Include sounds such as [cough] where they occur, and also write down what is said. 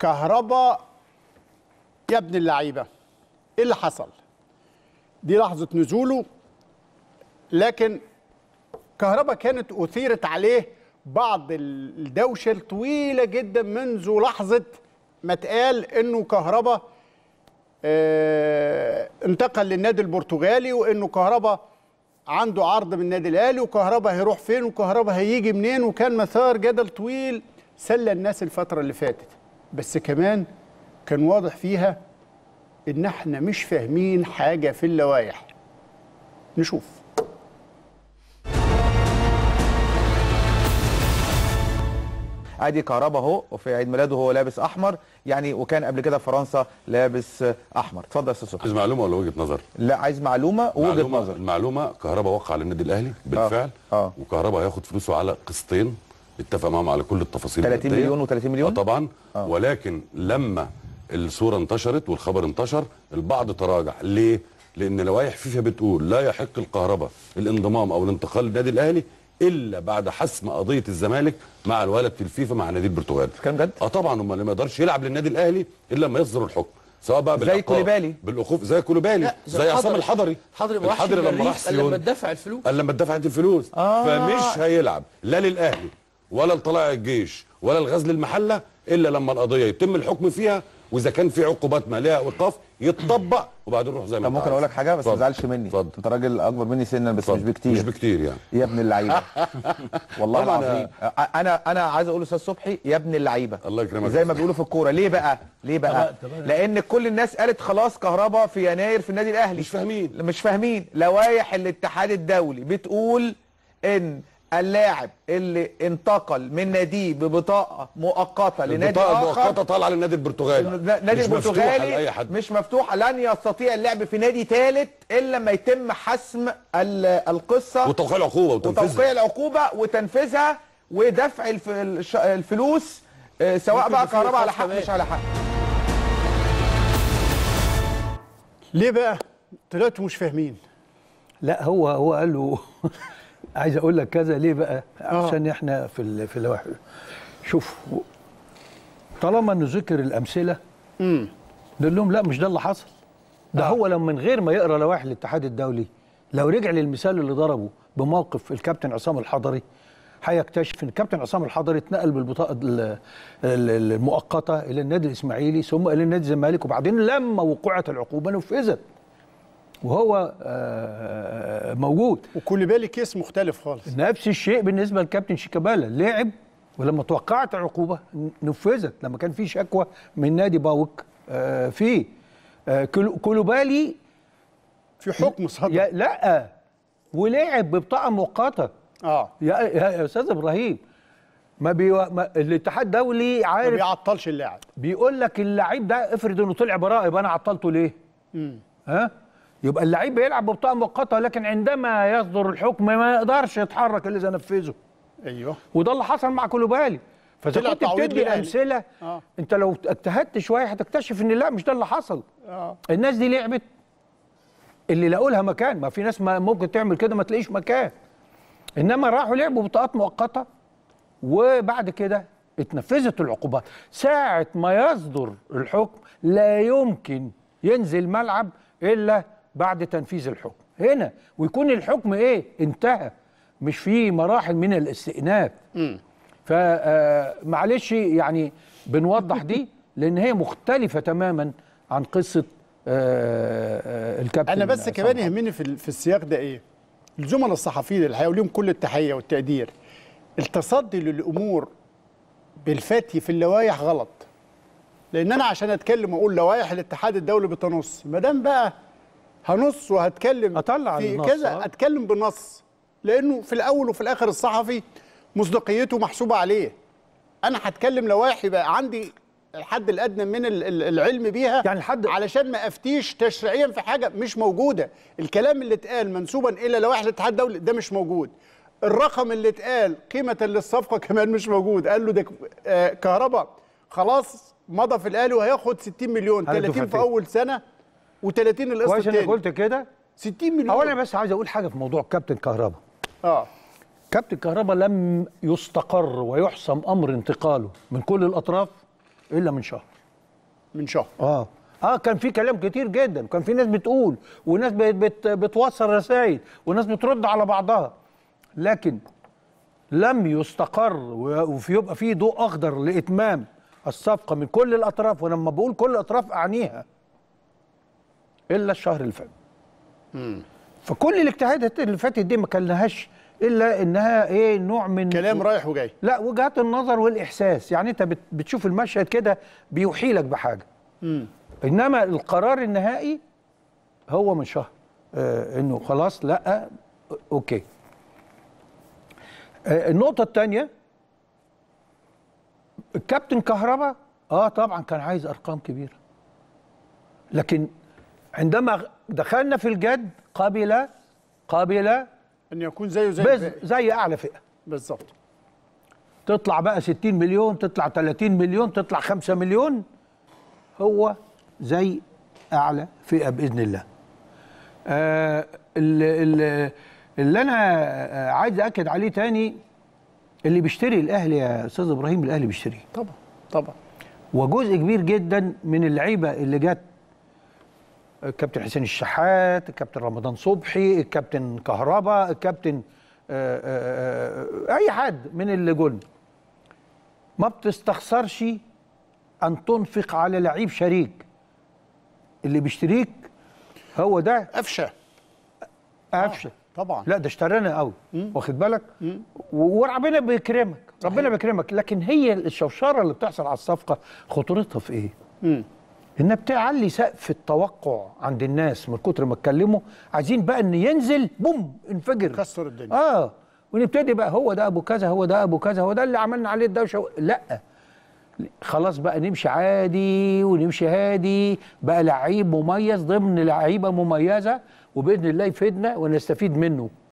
كهربا يا ابن اللعيبه ايه اللي حصل دي لحظه نزوله لكن كهربا كانت اثيرت عليه بعض الدوشه الطويله جدا منذ لحظه ما اتقال انه كهربا اه انتقل للنادي البرتغالي وانه كهربا عنده عرض من النادي الاهلي وكهربا هيروح فين وكهربا هيجي منين وكان مسار جدل طويل سلى الناس الفترة اللي فاتت بس كمان كان واضح فيها إن احنا مش فاهمين حاجة في اللوائح نشوف ادي كهربا اهو وفي عيد ميلاده هو لابس احمر يعني وكان قبل كده في فرنسا لابس احمر اتفضل يا استاذ صبحي عايز معلومه ولا وجهه نظر لا عايز معلومه ووجهه نظر المعلومه كهربا وقع للنادي الاهلي آه. بالفعل آه. آه. وكهربا هياخد فلوسه على قسطين اتفق معاهم على كل التفاصيل 30 مليون و30 مليون آه، طبعا آه. ولكن لما الصوره انتشرت والخبر انتشر البعض تراجع ليه لان لوائح فيفا بتقول لا يحق الكهرباء الانضمام او الانتقال للنادي الاهلي الا بعد حسم قضيه الزمالك مع الولد في الفيفا مع نادي البرتغال كان جد اه طبعا امال ما يقدرش يلعب للنادي الاهلي الا لما يصدر الحكم سواء بقى زي كوليبالي بالاخوف زي كوليبالي زي عصام الحضري حضري الحضري لما راح سيون لما تدفع الفلوس قال لما اتدفعت الفلوس آه فمش هيلعب لا للاهلي ولا لطلائع الجيش ولا لغزل المحله الا لما القضيه يتم الحكم فيها واذا كان في عقوبات ما لها إيقاف يتطبق وبعدين نروح زي ما طب ممكن اقول لك حاجه بس ما تزعلش مني فضل. انت راجل اكبر مني سنا بس فضل. مش بكتير مش بكتير يعني يا ابن اللعيبه [laughs] والله العظيم آه، انا انا عايز اقول للاستاذ صبحي يا ابن اللعيبه الله يكرمك زي ما بيقولوا في الكوره ليه بقى ليه بقى لان كل الناس قالت خلاص كهرباء في يناير في النادي الاهلي مش فاهمين مش فاهمين لوائح الاتحاد الدولي بتقول ان اللاعب اللي انتقل من ناديه ببطاقه مؤقته لنادي بطاقه مؤقته طالعه للنادي البرتغالي لأي البرتغالي مش مفتوحه لن يستطيع اللعب في نادي ثالث الا لما يتم حسم القصه وتوقيع العقوبه وتنفيذها وتوقيع العقوبه وتنفيذها ودفع الفلوس آه، سواء بقى كهرباء على حق مش على حق ليه بقى طلعتوا مش فاهمين لا هو هو قال له [laughs] عايز اقول لك كذا ليه بقى آه. عشان احنا في في الواحد شوف طالما انه ذكر الامثله امم نقول لهم لا مش ده اللي حصل ده آه. هو لو من غير ما يقرا لوائح الاتحاد الدولي لو رجع للمثال اللي ضربه بموقف الكابتن عصام الحضري هيكتشف ان الكابتن عصام الحضري اتنقل بالبطاقه المؤقته الى النادي الاسماعيلي ثم الى النادي الزمالك وبعدين لما وقعت العقوبه نفذت وهو آه، موجود وكل بالي كيس مختلف خالص نفس الشيء بالنسبه لكابتن شيكابالا لعب ولما توقعت عقوبه نفذت لما كان في شكوى من نادي باوك آه، فيه آه، كولوبالي في حكم صدر لا ولعب ببطاقه مؤقته اه يا يا استاذ ابراهيم ما, بي... ما الاتحاد الدولي عارف ما بيعطلش اللاعب بيقول لك اللاعب ده افرض انه طلع براءه يبقى انا عطلته ليه؟ امم ها؟ يبقى اللعيب بيلعب ببطاقه مؤقته لكن عندما يصدر الحكم ما يقدرش يتحرك الا اذا نفذه ايوه وده اللي حصل مع كولوبالي فاذا كنت بتدي امثله آه. انت لو اجتهدت شويه هتكتشف ان لا مش ده اللي حصل آه. الناس دي لعبت اللي لاقوا لها مكان ما في ناس ما ممكن تعمل كده ما تلاقيش مكان انما راحوا لعبوا بطاقات مؤقته وبعد كده اتنفذت العقوبات ساعه ما يصدر الحكم لا يمكن ينزل ملعب الا بعد تنفيذ الحكم هنا ويكون الحكم ايه انتهى مش في مراحل من الاستئناف فمعلش آه، يعني بنوضح دي [laughs] لان هي مختلفه تماما عن قصه آه، آه، الكابتن انا بس كمان يهمني في, في السياق ده ايه الزملاء الصحفيين اللي هيقول لهم كل التحيه والتقدير التصدي للامور بالفتي في اللوائح غلط لان انا عشان اتكلم واقول لوائح الاتحاد الدولي بتنص ما دام بقى هنص وهتكلم أطلع في كذا آه. أتكلم بنص لأنه في الأول وفي الآخر الصحفي مصداقيته محسوبة عليه أنا هتكلم لوائح يبقى عندي الحد الادنى من العلم بيها يعني الحد علشان ما افتيش تشريعيا في حاجه مش موجوده الكلام اللي اتقال منسوبا الى لوائح الاتحاد الدولي ده مش موجود الرقم اللي اتقال قيمه للصفقه [laughs] كمان مش موجود قال له ده آه، كهرباء خلاص مضى في الاهلي وهياخد 60 مليون 30 في اول سنه و30 القسط كويس انا قلت كده 60 مليون اولا بس عايز اقول حاجه في موضوع كابتن كهربا اه كابتن كهربا لم يستقر ويحسم امر انتقاله من كل الاطراف الا من شهر من شهر اه اه كان في كلام كتير جدا كان في ناس بتقول وناس بت بت بتوصل رسائل وناس بترد على بعضها لكن لم يستقر وفي يبقى في ضوء اخضر لاتمام الصفقه من كل الاطراف ولما بقول كل الاطراف اعنيها الا الشهر اللي فات فكل الاجتهادات اللي فاتت دي ما كان لهاش الا انها ايه نوع من كلام رايح وجاي لا وجهات النظر والاحساس يعني انت بتشوف المشهد كده بيوحي لك بحاجه مم. انما القرار النهائي هو من شهر آه انه خلاص لا آه، اوكي آه النقطه الثانيه الكابتن كهربا اه طبعا كان عايز ارقام كبيره لكن عندما دخلنا في الجد قبل قبل ان يكون زيه زي بز زي اعلى فئه بالظبط تطلع بقى 60 مليون تطلع 30 مليون تطلع 5 مليون هو زي اعلى فئه باذن الله آه اللي, اللي, اللي انا عايز اكد عليه تاني اللي بيشتري الاهلي يا استاذ ابراهيم الاهلي بيشتري طبعا طبعا وجزء كبير جدا من اللعيبه اللي جت الكابتن حسين الشحات الكابتن رمضان صبحي الكابتن كهربا الكابتن آه، آه، آه، اي حد من اللي قلنا ما بتستخسرش ان تنفق على لعيب شريك اللي بيشتريك هو ده قفشه قفشه آه. طبعا لا ده اشترينا قوي واخد بالك وربنا بيكرمك ربنا بيكرمك لكن هي الشوشره اللي بتحصل على الصفقه خطورتها في ايه؟ مم. انها بتعلي سقف التوقع عند الناس من كتر ما اتكلموا عايزين بقى ان ينزل بوم انفجر كسر الدنيا اه ونبتدي بقى هو ده ابو كذا هو ده ابو كذا هو ده اللي عملنا عليه الدوشه لا خلاص بقى نمشي عادي ونمشي هادي بقى لعيب مميز ضمن لعيبه مميزه وباذن الله يفيدنا ونستفيد منه